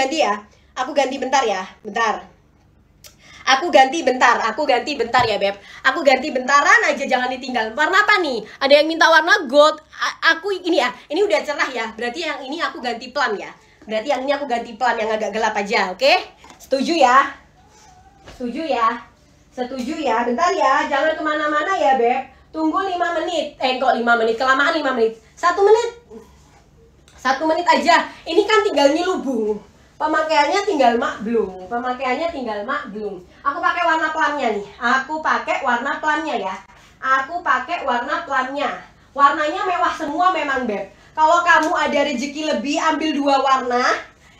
ganti ya. Aku ganti bentar ya. Bentar. Aku ganti bentar, aku ganti bentar ya Beb Aku ganti bentaran aja jangan ditinggal Warna apa nih? Ada yang minta warna gold A Aku ini ya, ini udah cerah ya Berarti yang ini aku ganti pelan ya Berarti yang ini aku ganti pelan, yang agak gelap aja, oke? Okay? Setuju ya? Setuju ya? Setuju ya? Bentar ya, jangan kemana-mana ya Beb Tunggu 5 menit Eh kok 5 menit, kelamaan 5 menit 1 menit 1 menit aja, ini kan tinggal nyelubung Pemakaiannya tinggal mak belum, pemakaiannya tinggal mak belum. Aku pakai warna pelannya nih. Aku pakai warna pelannya ya. Aku pakai warna pelannya. Warnanya mewah semua memang, Beb. Kalau kamu ada rezeki lebih, ambil dua warna.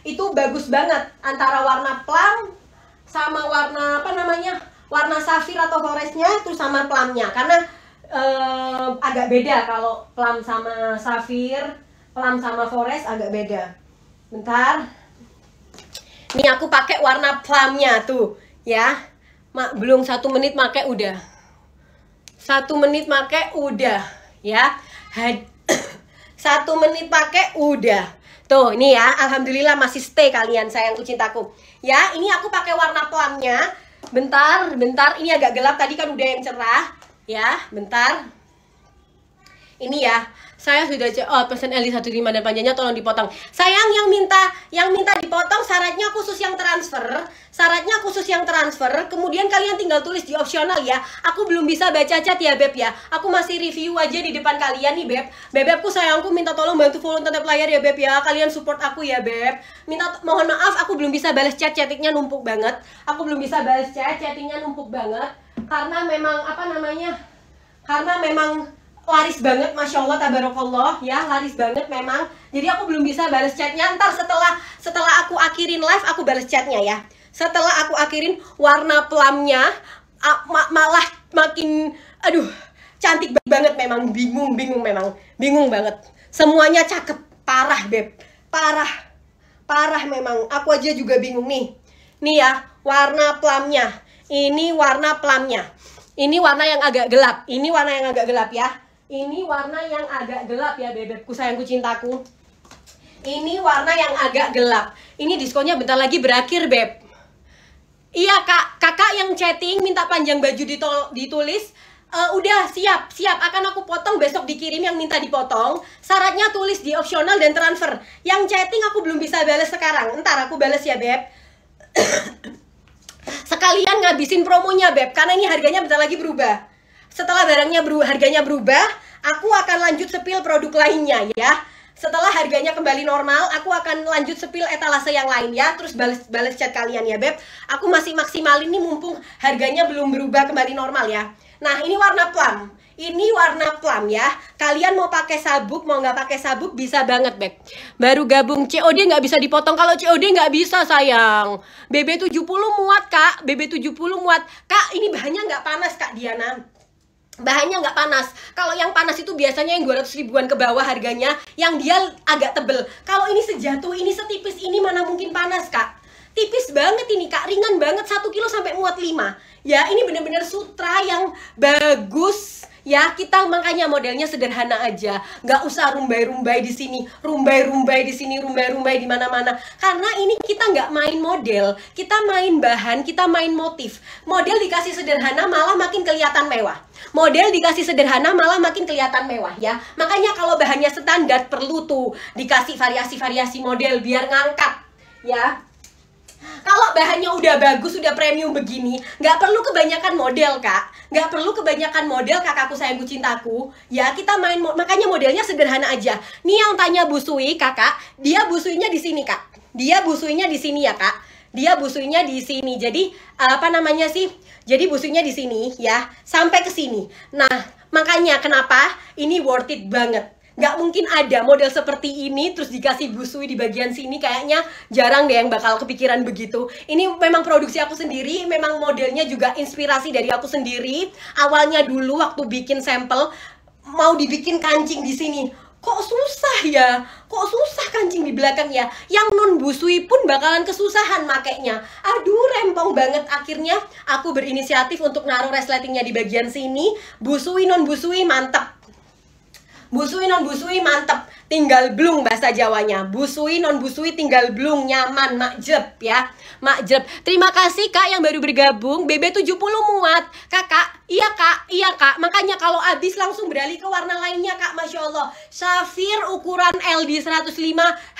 Itu bagus banget antara warna pelan sama warna apa namanya? Warna safir atau forestnya itu sama pelannya karena eh, agak beda kalau pelan sama safir, pelan sama forest agak beda. Bentar, ini aku pakai warna plumnya tuh ya. Ma, belum satu menit pakai udah. Satu menit pakai udah ya. satu menit pakai udah. Tuh, ini ya, alhamdulillah masih stay kalian sayangku cintaku. Ya, ini aku pakai warna plumnya. Bentar, bentar, ini agak gelap tadi kan udah yang cerah. Ya, bentar ini ya saya sudah oh, pesan Eli lima dan panjangnya tolong dipotong sayang yang minta yang minta dipotong syaratnya khusus yang transfer syaratnya khusus yang transfer kemudian kalian tinggal tulis di opsional ya aku belum bisa baca chat ya Beb ya aku masih review aja di depan kalian nih Beb Bebebku sayangku minta tolong bantu follow tetap layar ya Beb ya kalian support aku ya Beb minta mohon maaf aku belum bisa balas chat chattingnya numpuk banget aku belum bisa balas chat chattingnya numpuk banget karena memang apa namanya karena memang laris banget masya allah tabarakallah, ya laris banget memang jadi aku belum bisa balas chatnya ntar setelah setelah aku akhirin live aku balas chatnya ya setelah aku akhirin warna pelamnya malah makin aduh cantik banget memang bingung bingung memang bingung banget semuanya cakep parah beb parah parah memang aku aja juga bingung nih nih ya warna pelamnya ini warna pelamnya ini warna yang agak gelap ini warna yang agak gelap ya ini warna yang agak gelap ya bebekku sayangku cintaku. Ini warna yang agak gelap. Ini diskonnya bentar lagi berakhir beb. Iya kak, kakak yang chatting minta panjang baju ditol ditulis. Uh, udah siap, siap akan aku potong besok dikirim yang minta dipotong. Syaratnya tulis di opsional dan transfer. Yang chatting aku belum bisa bales sekarang. Ntar aku bales ya beb. Sekalian ngabisin promonya beb, karena ini harganya bentar lagi berubah setelah barangnya beru harganya berubah, aku akan lanjut sepil produk lainnya ya. Setelah harganya kembali normal, aku akan lanjut sepil etalase yang lain ya. Terus balas balas chat kalian ya, Beb. Aku masih maksimal ini mumpung harganya belum berubah kembali normal ya. Nah, ini warna plum. Ini warna plum ya. Kalian mau pakai sabuk, mau nggak pakai sabuk bisa banget, Beb. Baru gabung COD nggak bisa dipotong. Kalau COD nggak bisa, sayang. BB70 muat, Kak. BB70 muat. Kak, ini bahannya nggak panas, Kak Diana bahannya nggak panas. Kalau yang panas itu biasanya yang 200 ribuan ke bawah harganya, yang dia agak tebel. Kalau ini sejatuh, ini setipis, ini mana mungkin panas, Kak? Tipis banget ini, Kak. Ringan banget, 1 kilo sampai muat 5. Ya, ini bener-bener sutra yang bagus ya kita makanya modelnya sederhana aja nggak usah rumbai-rumbai di sini rumbai-rumbai di sini rumbai-rumbai di mana-mana karena ini kita nggak main model kita main bahan kita main motif model dikasih sederhana malah makin kelihatan mewah model dikasih sederhana malah makin kelihatan mewah ya makanya kalau bahannya standar perlu tuh dikasih variasi-variasi model biar ngangkat ya kalau bahannya udah bagus, udah premium begini, nggak perlu kebanyakan model kak, nggak perlu kebanyakan model kakakku sayangku cintaku. Ya kita main makanya modelnya sederhana aja. Nih yang tanya busui kakak, dia busuinya di sini kak, dia busuinya di sini ya kak, dia busuinya di sini. Jadi apa namanya sih? Jadi busuinya di sini ya, sampai ke sini. Nah makanya kenapa ini worth it banget nggak mungkin ada model seperti ini terus dikasih busui di bagian sini kayaknya jarang deh yang bakal kepikiran begitu ini memang produksi aku sendiri memang modelnya juga inspirasi dari aku sendiri awalnya dulu waktu bikin sampel mau dibikin kancing di sini kok susah ya kok susah kancing di belakang ya yang non busui pun bakalan kesusahan makainya aduh rempong banget akhirnya aku berinisiatif untuk naruh resletingnya di bagian sini busui non busui mantap busui non busui mantep tinggal blung bahasa Jawanya busui non busui tinggal blung nyaman makjeb ya makjeb terima kasih kak yang baru bergabung BB 70 muat kakak iya kak iya kak makanya kalau habis langsung beralih ke warna lainnya kak Masya Allah Safir ukuran LD 105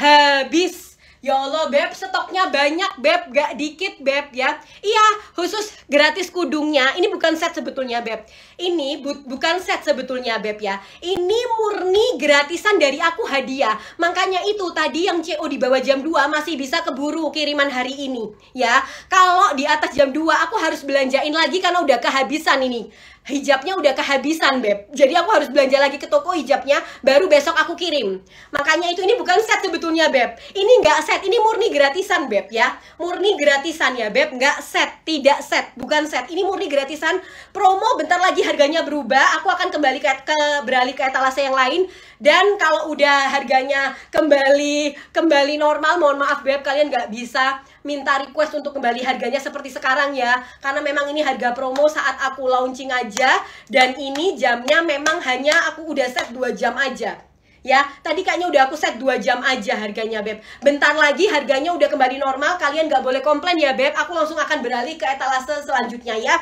habis Ya Allah Beb, stoknya banyak Beb, gak dikit Beb ya Iya, khusus gratis kudungnya Ini bukan set sebetulnya Beb Ini bu bukan set sebetulnya Beb ya Ini murni gratisan dari aku hadiah Makanya itu tadi yang CO di bawah jam 2 masih bisa keburu kiriman hari ini Ya, kalau di atas jam 2 aku harus belanjain lagi karena udah kehabisan ini hijabnya udah kehabisan beb jadi aku harus belanja lagi ke toko hijabnya baru besok aku kirim makanya itu ini bukan set sebetulnya beb ini nggak set ini murni gratisan beb ya murni gratisan ya beb nggak set tidak set bukan set ini murni gratisan promo bentar lagi harganya berubah aku akan kembali ke, ke beralih ke etalase yang lain dan kalau udah harganya kembali kembali normal mohon maaf beb kalian nggak bisa minta request untuk kembali harganya seperti sekarang ya karena memang ini harga promo saat aku launching aja aja dan ini jamnya memang hanya aku udah set 2 jam aja. Ya, tadi kayaknya udah aku set 2 jam aja harganya Beb Bentar lagi harganya udah kembali normal Kalian gak boleh komplain ya Beb Aku langsung akan beralih ke etalase selanjutnya ya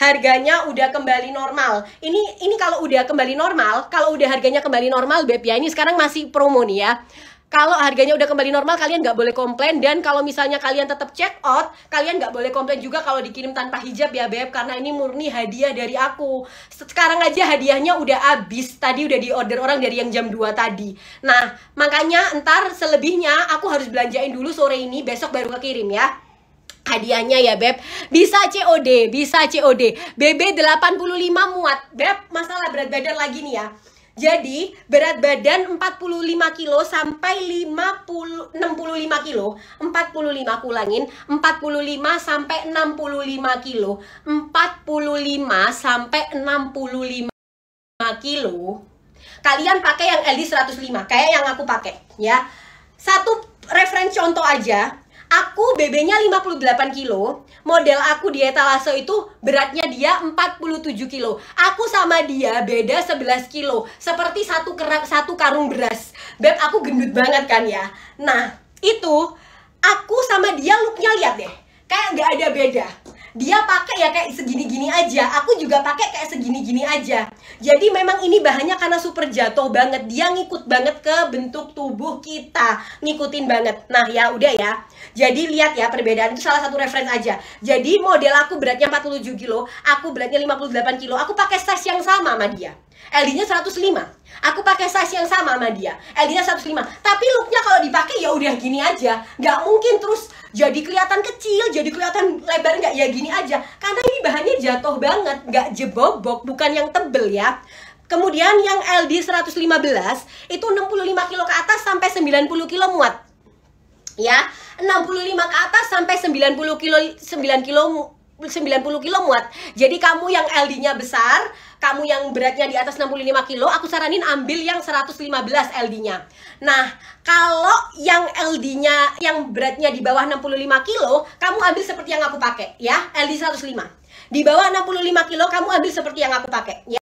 harganya udah kembali normal. Ini ini kalau udah kembali normal, kalau udah harganya kembali normal Beb ya. Ini sekarang masih promo nih ya. Kalau harganya udah kembali normal, kalian nggak boleh komplain. Dan kalau misalnya kalian tetap check out, kalian nggak boleh komplain juga kalau dikirim tanpa hijab ya, Beb. Karena ini murni hadiah dari aku. Sekarang aja hadiahnya udah habis. Tadi udah di order orang dari yang jam 2 tadi. Nah, makanya ntar selebihnya aku harus belanjain dulu sore ini, besok baru kekirim ya hadiahnya ya Beb bisa COD bisa COD BB 85 muat Beb masalah berat badan lagi nih ya jadi berat badan 45 kilo sampai 50 65 kilo, 45 kulangin 45 sampai 65 kilo, 45 sampai 65 kilo. Kalian pakai yang LD 105 kayak yang aku pakai ya. Satu referensi contoh aja, aku BB-nya 58 kilo, model aku di etalase itu beratnya dia 47 kilo. Aku sama dia beda 11 kilo, seperti satu kerak satu karung beras. Beb, aku gendut banget kan ya. Nah, itu aku sama dia looknya lihat deh, kayak nggak ada beda dia pakai ya kayak segini-gini aja aku juga pakai kayak segini-gini aja jadi memang ini bahannya karena super jatuh banget dia ngikut banget ke bentuk tubuh kita ngikutin banget nah ya udah ya jadi lihat ya perbedaan itu salah satu reference aja jadi model aku beratnya 47 kilo aku beratnya 58 kilo aku pakai size yang sama sama dia LD-nya 105 Aku pakai size yang sama sama dia LD-nya 105 Tapi looknya kalau dipakai ya udah gini aja nggak mungkin terus jadi kelihatan kecil, jadi kelihatan lebar nggak ya gini aja. Karena ini bahannya jatuh banget, nggak jebobok, bukan yang tebel ya. Kemudian yang LD 115 itu 65 kilo ke atas sampai 90 kilo muat. Ya, 65 ke atas sampai 90 kilo 9 kilo 90 kilo muat. Jadi kamu yang LD-nya besar, kamu yang beratnya di atas 65 kilo, aku saranin ambil yang 115 LD-nya. Nah, kalau yang LD-nya yang beratnya di bawah 65 kilo, kamu ambil seperti yang aku pakai ya, LD 105. Di bawah 65 kilo kamu ambil seperti yang aku pakai ya.